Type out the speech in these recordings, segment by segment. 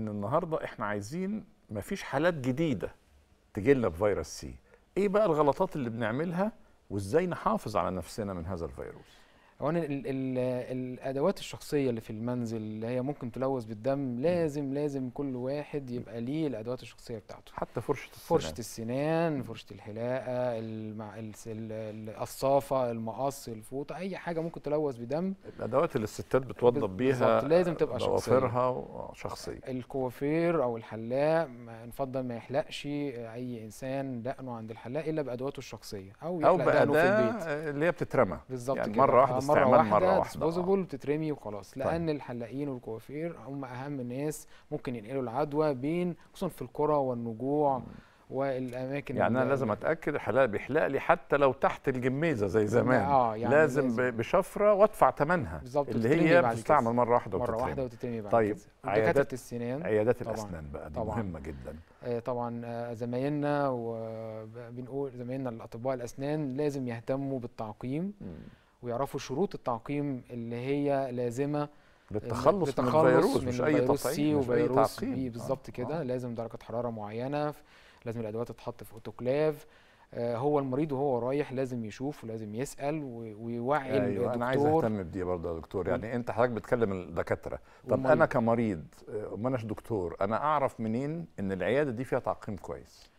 ان النهارده احنا عايزين مفيش حالات جديده تجي لنا بفيروس سي ايه بقى الغلطات اللي بنعملها وازاي نحافظ على نفسنا من هذا الفيروس هو الادوات الشخصيه اللي في المنزل اللي هي ممكن تلوث بالدم لازم لازم كل واحد يبقى ليه الادوات الشخصيه بتاعته حتى فرشه السنان فرشه السنان فرشه الحلاقه المع... القصافه المقص الفوطه اي حاجه ممكن تلوث بدم الادوات اللي الستات بتوضب بيها لازم تبقى آه، شخصيه ضوافرها شخصيه الكوافير او الحلاق نفضل ما يحلقش اي انسان دقنه عند الحلاق الا بادواته الشخصيه او يحلق او دقنه في البيت اللي هي بتترمى بالظبط يعني مره واحده آه، مره واحده, مرة واحدة ديسبوزبل آه. بتترمي وخلاص طيب. لان الحلاقين والكوافير هم اهم ناس ممكن ينقلوا العدوى بين خصوصا في القرى والنجوع مم. والاماكن يعني انا لازم اتاكد الحلاق بيحلق لي حتى لو تحت الجميزه زي زمان آه يعني لازم, لازم بشفره وادفع ثمنها اللي هي بتستعمل مره واحده مره وتترمي. واحده وتترمي بعد طيب عيادات السنان عيادات طبعًا الاسنان بقى دي طبعًا مهمه جدا آه، طبعا آه، زمايلنا وبنقول زمايلنا الاطباء الاسنان لازم يهتموا بالتعقيم م. ويعرفوا شروط التعقيم اللي هي لازمه آه، للتخلص, من الفيروس مش اي تطعيم مش اي تعقيم آه. بالظبط كده آه. لازم درجه حراره معينه لازم الادوات تتحط في اوتوكلاف آه، هو المريض وهو رايح لازم يشوف ولازم يسال ويوعي أيوة الدكتور انا عايز اهتم بدي برضه يا دكتور يعني انت حضرتك بتكلم الدكاتره طب انا كمريض ما اناش دكتور انا اعرف منين ان العياده دي فيها تعقيم كويس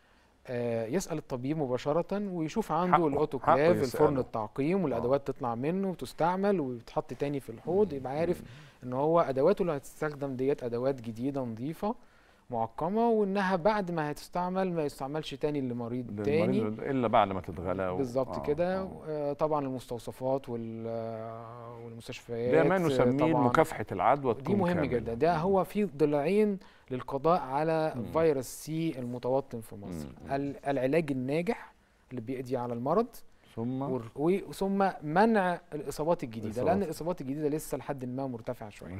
آه، يسال الطبيب مباشره ويشوف عنده الاوتوكلاف الفرن التعقيم آه. والادوات تطلع منه وتستعمل وتتحط تاني في الحوض يبقى عارف ان هو ادواته اللي هتستخدم ديت ادوات جديده نظيفه معقمه وانها بعد ما هتستعمل ما يستعملش تاني لمريض تاني الا بعد ما تتغلى و... بالظبط آه كده آه. آه، طبعا المستوصفات وال... آه، والمستشفيات ده ما نسميه مكافحه العدوى دي مهم كامل. جدا ده هو في ضلعين للقضاء على فيروس سي المتوطن في مصر مم. العلاج الناجح اللي بيقضي على المرض ثم ثم منع الاصابات الجديده الإصابات. لان الاصابات الجديده لسه لحد ما مرتفعه شويه